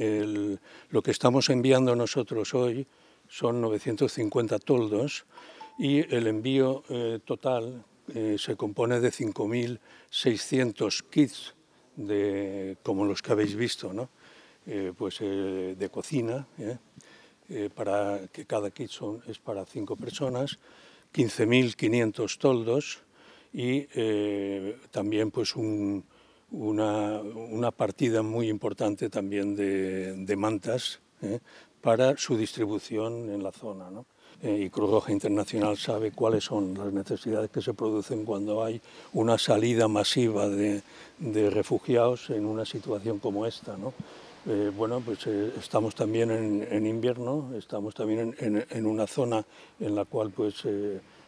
lo que estamos enviando nosotros hoy son 950 toldos y el envío eh, total eh, se compone de 5.600 kits, de, como los que habéis visto, eh, pues, de cocina, para que cada kit es para cinco personas, 15.500 toldos y también pues, un, una, una partida muy importante también de, mantas ¿eh? para su distribución en la zona. Eh, y Cruz Roja Internacional sabe cuáles son las necesidades que se producen cuando hay una salida masiva de, refugiados en una situación como esta. Eh, bueno, pues estamos también en, invierno, estamos también en, una zona en la cual pues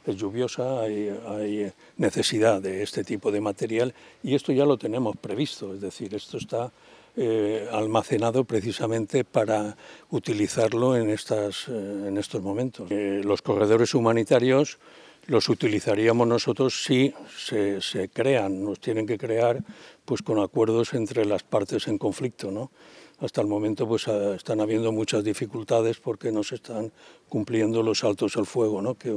es lluviosa, hay, necesidad de este tipo de material y esto ya lo tenemos previsto, es decir, esto está eh, almacenado precisamente para utilizarlo en, estas, eh, en estos momentos. Eh, los corredores humanitarios los utilizaríamos nosotros si se, crean, nos tienen que crear pues con acuerdos entre las partes en conflicto, ¿no? hasta el momento pues ah, están habiendo muchas dificultades porque no se están cumpliendo los altos al fuego ¿no? que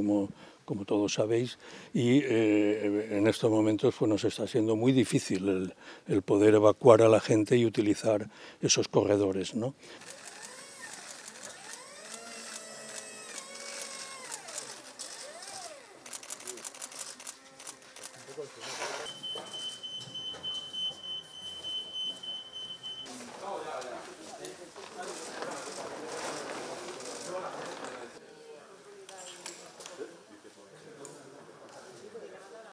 como todos sabéis, y eh, en estos momentos pues, nos está siendo muy difícil el, poder evacuar a la gente y utilizar esos corredores.